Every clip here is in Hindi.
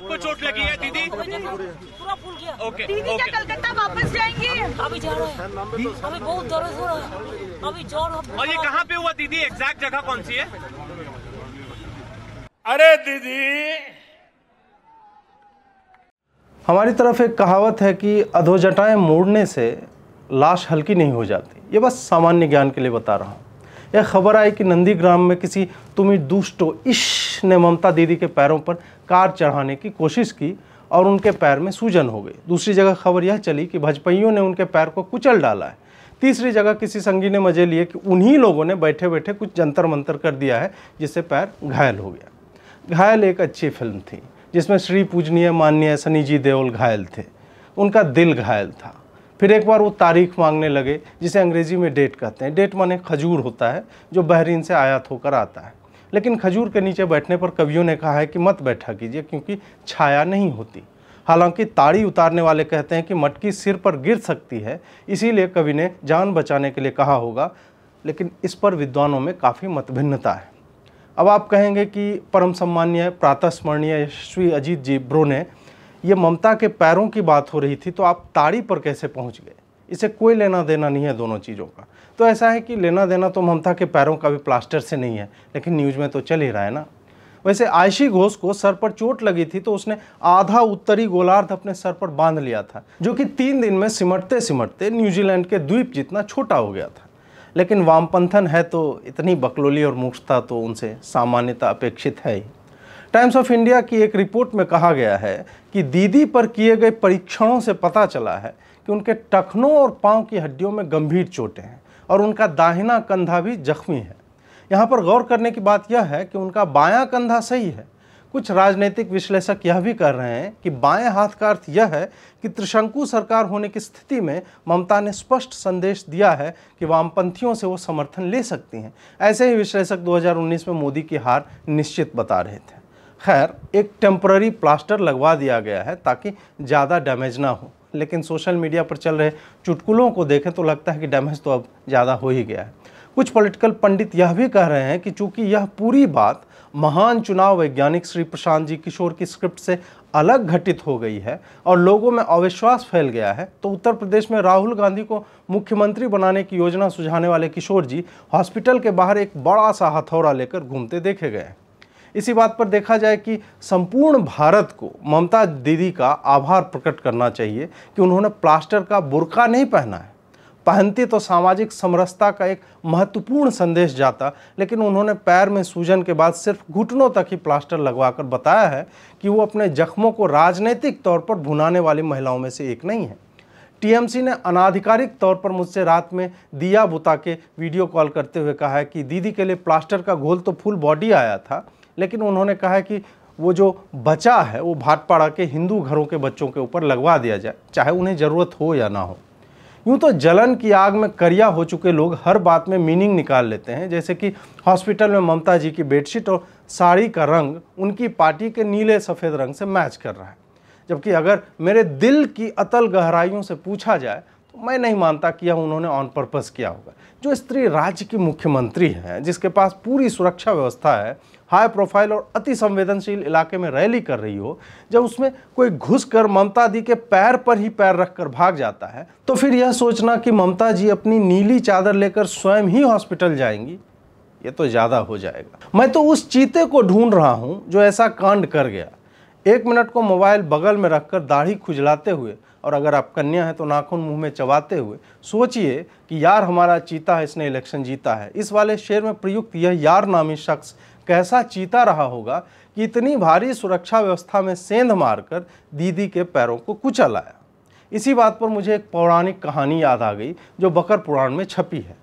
सबको चोट लगी है दीदी पूरा फूल गया ओके दीदी क्या कलकत्ता वापस जाएंगी अभी जा रहे हैं तो अभी बहुत दर्द हो रहा है अभी जोर और ये कहाँ पे हुआ दीदी एग्जैक्ट जगह कौन सी है अरे दीदी हमारी तरफ एक कहावत है कि अधोजटाएं मोड़ने से लाश हल्की नहीं हो जाती ये बस सामान्य ज्ञान के लिए बता रहा हूँ यह खबर आई कि नंदीग्राम में किसी तुम्हें दुष्टो इश ने ममता दीदी के पैरों पर कार चढ़ाने की कोशिश की और उनके पैर में सूजन हो गई दूसरी जगह खबर यह चली कि भाजपाइयों ने उनके पैर को कुचल डाला है तीसरी जगह किसी संगी ने मजे लिए कि उन्हीं लोगों ने बैठे बैठे कुछ जंतर मंतर कर दिया है जिससे पैर घायल हो गया घायल एक अच्छी फिल्म थी जिसमें श्री पूजनीय माननीय सनी जी देओल घायल थे उनका दिल घायल था फिर एक बार वो तारीख मांगने लगे जिसे अंग्रेज़ी में डेट कहते हैं डेट माने खजूर होता है जो बहरीन से आयात होकर आता है लेकिन खजूर के नीचे बैठने पर कवियों ने कहा है कि मत बैठा कीजिए क्योंकि छाया नहीं होती हालांकि ताड़ी उतारने वाले कहते हैं कि मटकी सिर पर गिर सकती है इसीलिए कवि ने जान बचाने के लिए कहा होगा लेकिन इस पर विद्वानों में काफ़ी मतभिन्नता है अब आप कहेंगे कि परम सम्मान्य प्रातः स्मरणीय अजीत जी ब्रो ने ये ममता के पैरों की बात हो रही थी तो आप ताड़ी पर कैसे पहुंच गए इसे कोई लेना देना नहीं है दोनों चीज़ों का तो ऐसा है कि लेना देना तो ममता के पैरों का भी प्लास्टर से नहीं है लेकिन न्यूज़ में तो चल ही रहा है ना वैसे आयशी घोष को सर पर चोट लगी थी तो उसने आधा उत्तरी गोलार्ध अपने सर पर बांध लिया था जो कि तीन दिन में सिमटते सिमटते न्यूजीलैंड के द्वीप जितना छोटा हो गया था लेकिन वामपंथन है तो इतनी बकलोली और मूर्खता तो उनसे सामान्यता अपेक्षित है ही टाइम्स ऑफ इंडिया की एक रिपोर्ट में कहा गया है कि दीदी पर किए गए परीक्षणों से पता चला है कि उनके टखनों और पाँव की हड्डियों में गंभीर चोटें हैं और उनका दाहिना कंधा भी जख्मी है यहाँ पर गौर करने की बात यह है कि उनका बायां कंधा सही है कुछ राजनीतिक विश्लेषक यह भी कर रहे हैं कि बाएं हाथ का अर्थ यह है कि त्रिशंकु सरकार होने की स्थिति में ममता ने स्पष्ट संदेश दिया है कि वामपंथियों से वो समर्थन ले सकती हैं ऐसे ही विश्लेषक 2019 में मोदी की हार निश्चित बता रहे थे खैर एक टेम्प्ररी प्लास्टर लगवा दिया गया है ताकि ज़्यादा डैमेज ना हो लेकिन सोशल मीडिया पर चल रहे चुटकुलों को देखें तो लगता है कि डैमेज तो अब ज़्यादा हो ही गया है कुछ पॉलिटिकल पंडित यह भी कह रहे हैं कि चूंकि यह पूरी बात महान चुनाव वैज्ञानिक श्री प्रशांत जी किशोर की स्क्रिप्ट से अलग घटित हो गई है और लोगों में अविश्वास फैल गया है तो उत्तर प्रदेश में राहुल गांधी को मुख्यमंत्री बनाने की योजना सुझाने वाले किशोर जी हॉस्पिटल के बाहर एक बड़ा सा हथौड़ा लेकर घूमते देखे गए इसी बात पर देखा जाए कि संपूर्ण भारत को ममता दीदी का आभार प्रकट करना चाहिए कि उन्होंने प्लास्टर का बुरका नहीं पहना है पहनती तो सामाजिक समरसता का एक महत्वपूर्ण संदेश जाता लेकिन उन्होंने पैर में सूजन के बाद सिर्फ घुटनों तक ही प्लास्टर लगवाकर बताया है कि वो अपने जख्मों को राजनीतिक तौर पर भुनाने वाली महिलाओं में से एक नहीं है टीएमसी ने अनाधिकारिक तौर पर मुझसे रात में दिया बुता के वीडियो कॉल करते हुए कहा है कि दीदी के लिए प्लास्टर का घोल तो फुल बॉडी आया था लेकिन उन्होंने कहा है कि वो जो बचा है वो भाटपाड़ा के हिंदू घरों के बच्चों के ऊपर लगवा दिया जाए चाहे उन्हें ज़रूरत हो या ना हो यूँ तो जलन की आग में करिया हो चुके लोग हर बात में मीनिंग निकाल लेते हैं जैसे कि हॉस्पिटल में ममता जी की बेडशीट और साड़ी का रंग उनकी पार्टी के नीले सफ़ेद रंग से मैच कर रहा है जबकि अगर मेरे दिल की अतल गहराइयों से पूछा जाए तो मैं नहीं मानता कि यह उन्होंने ऑन पर्पज़ किया होगा जो स्त्री राज्य की मुख्यमंत्री हैं जिसके पास पूरी सुरक्षा व्यवस्था है हाई प्रोफाइल और अति संवेदनशील इलाके में रैली कर रही हो जब उसमें कोई घुस कर ममता दी के पैर पर ही पैर रख कर भाग जाता है तो फिर यह सोचना कि ममता जी अपनी नीली चादर लेकर स्वयं ही हॉस्पिटल जाएंगी ये तो ज़्यादा हो जाएगा मैं तो उस चीते को ढूंढ रहा हूँ जो ऐसा कांड कर गया एक मिनट को मोबाइल बगल में रखकर दाढ़ी खुजलाते हुए और अगर आप कन्या हैं तो नाखून मुंह में चबाते हुए सोचिए कि यार हमारा चीता है इसने इलेक्शन जीता है इस वाले शेर में प्रयुक्त यह यार नामी शख्स कैसा चीता रहा होगा कि इतनी भारी सुरक्षा व्यवस्था में सेंध मारकर दीदी के पैरों को कुचल आया इसी बात पर मुझे एक पौराणिक कहानी याद आ गई जो बकर पुराण में छपी है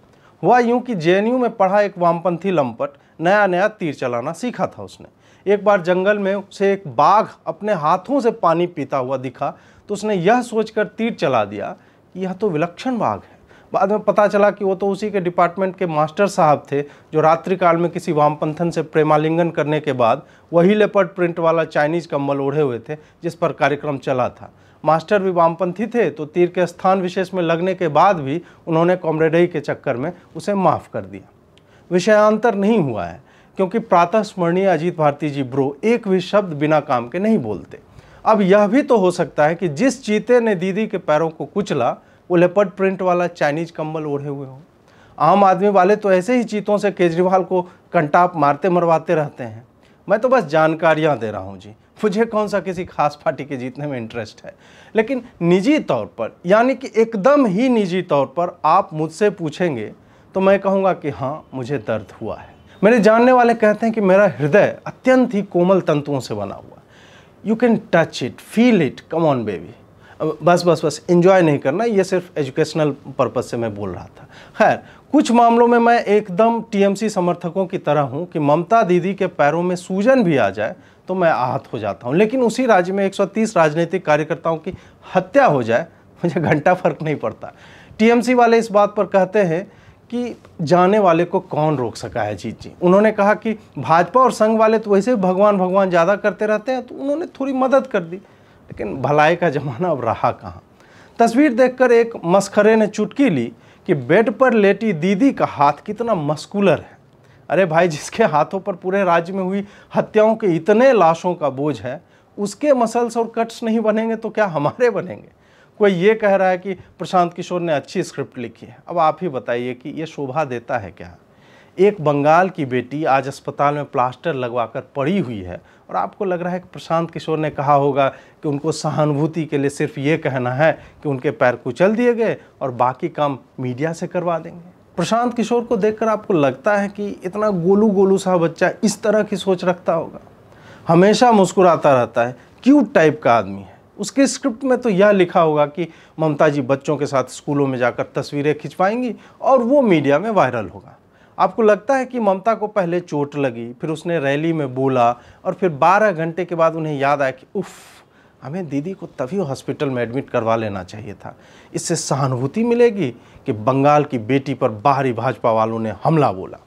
हुआ यूं कि जे में पढ़ा एक वामपंथी लंपट नया नया तीर चलाना सीखा था उसने एक बार जंगल में उसे एक बाघ अपने हाथों से पानी पीता हुआ दिखा तो उसने यह सोचकर तीर चला दिया कि यह तो विलक्षण बाघ है बाद में पता चला कि वो तो उसी के डिपार्टमेंट के मास्टर साहब थे जो रात्रि काल में किसी वामपंथन से प्रेमालिंगन करने के बाद वही लेपर्ड प्रिंट वाला चाइनीज़ कम्बल ओढ़े हुए थे जिस पर कार्यक्रम चला था मास्टर भी वामपंथी थे तो तीर के स्थान विशेष में लगने के बाद भी उन्होंने कॉमरेडई के चक्कर में उसे माफ़ कर दिया विषयांतर नहीं हुआ है क्योंकि प्रातः स्मरणीय अजीत भारती जी ब्रो एक भी शब्द बिना काम के नहीं बोलते अब यह भी तो हो सकता है कि जिस चीते ने दीदी के पैरों को कुचला वो लेपर्ड प्रिंट वाला चाइनीज कम्बल ओढ़े हुए हों आम आदमी वाले तो ऐसे ही चीतों से केजरीवाल को कंटाप मारते मरवाते रहते हैं मैं तो बस जानकारियाँ दे रहा हूँ जी मुझे कौन सा किसी खास पार्टी के जीतने में इंटरेस्ट है लेकिन निजी तौर पर यानी कि एकदम ही निजी तौर पर आप मुझसे पूछेंगे तो मैं कहूँगा कि हाँ मुझे दर्द हुआ है मेरे जानने वाले कहते हैं कि मेरा हृदय अत्यंत ही कोमल तंतुओं से बना हुआ है you can touch it feel it come on baby बस बस बस इन्जॉय नहीं करना ये सिर्फ एजुकेशनल पर्पज़ से मैं बोल रहा था खैर कुछ मामलों में मैं एकदम टीएमसी समर्थकों की तरह हूँ कि ममता दीदी के पैरों में सूजन भी आ जाए तो मैं आहत हो जाता हूँ लेकिन उसी राज्य में 130 राजनीतिक कार्यकर्ताओं की हत्या हो जाए मुझे घंटा फर्क नहीं पड़ता टीएमसी वाले इस बात पर कहते हैं कि जाने वाले को कौन रोक सका है जीत जी उन्होंने कहा कि भाजपा और संघ वाले तो वैसे भगवान भगवान ज़्यादा करते रहते हैं तो उन्होंने थोड़ी मदद कर दी लेकिन भलाई का ज़माना अब रहा कहाँ तस्वीर देखकर एक मस्खरे ने चुटकी ली कि बेड पर लेटी दीदी का हाथ कितना मस्कुलर है अरे भाई जिसके हाथों पर पूरे राज्य में हुई हत्याओं के इतने लाशों का बोझ है उसके मसल्स और कट्स नहीं बनेंगे तो क्या हमारे बनेंगे कोई ये कह रहा है कि प्रशांत किशोर ने अच्छी स्क्रिप्ट लिखी है अब आप ही बताइए कि ये शोभा देता है क्या एक बंगाल की बेटी आज अस्पताल में प्लास्टर लगवाकर पड़ी हुई है और आपको लग रहा है कि प्रशांत किशोर ने कहा होगा कि उनको सहानुभूति के लिए सिर्फ ये कहना है कि उनके पैर कुचल दिए गए और बाकी काम मीडिया से करवा देंगे प्रशांत किशोर को देखकर आपको लगता है कि इतना गोलू गोलू सा बच्चा इस तरह की सोच रखता होगा हमेशा मुस्कुराता रहता है क्यूट टाइप का आदमी है उसके स्क्रिप्ट में तो यह लिखा होगा कि ममता जी बच्चों के साथ स्कूलों में जाकर तस्वीरें खिंचवाएंगी और वो मीडिया में वायरल होगा आपको लगता है कि ममता को पहले चोट लगी फिर उसने रैली में बोला और फिर 12 घंटे के बाद उन्हें याद आया कि उफ़ हमें दीदी को तभी हॉस्पिटल में एडमिट करवा लेना चाहिए था इससे सहानुभूति मिलेगी कि बंगाल की बेटी पर बाहरी भाजपा वालों ने हमला बोला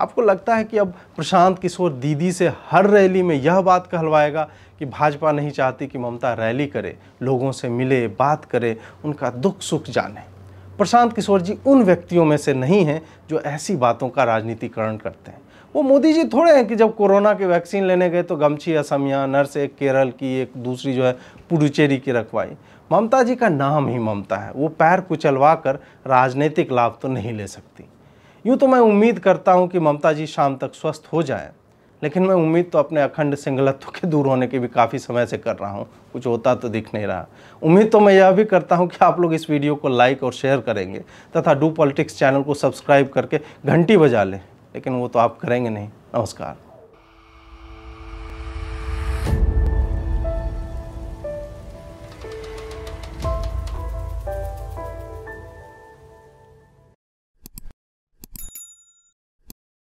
आपको लगता है कि अब प्रशांत किशोर दीदी से हर रैली में यह बात कहलवाएगा कि भाजपा नहीं चाहती कि ममता रैली करे लोगों से मिले बात करे उनका दुख सुख जाने प्रशांत किशोर जी उन व्यक्तियों में से नहीं हैं जो ऐसी बातों का राजनीतिकरण करते हैं वो मोदी जी थोड़े हैं कि जब कोरोना के वैक्सीन लेने गए तो गमछी असमिया नर्स एक केरल की एक दूसरी जो है पुडुचेरी की रखवाई ममता जी का नाम ही ममता है वो पैर कुचलवा कर राजनीतिक लाभ तो नहीं ले सकती यूँ तो मैं उम्मीद करता हूँ कि ममता जी शाम तक स्वस्थ हो जाएँ लेकिन मैं उम्मीद तो अपने अखंड सिंगलत्व के दूर होने की भी काफ़ी समय से कर रहा हूँ कुछ होता तो दिख नहीं रहा उम्मीद तो मैं यह भी करता हूँ कि आप लोग इस वीडियो को लाइक और शेयर करेंगे तथा डू पॉलिटिक्स चैनल को सब्सक्राइब करके घंटी बजा लें लेकिन वो तो आप करेंगे नहीं नमस्कार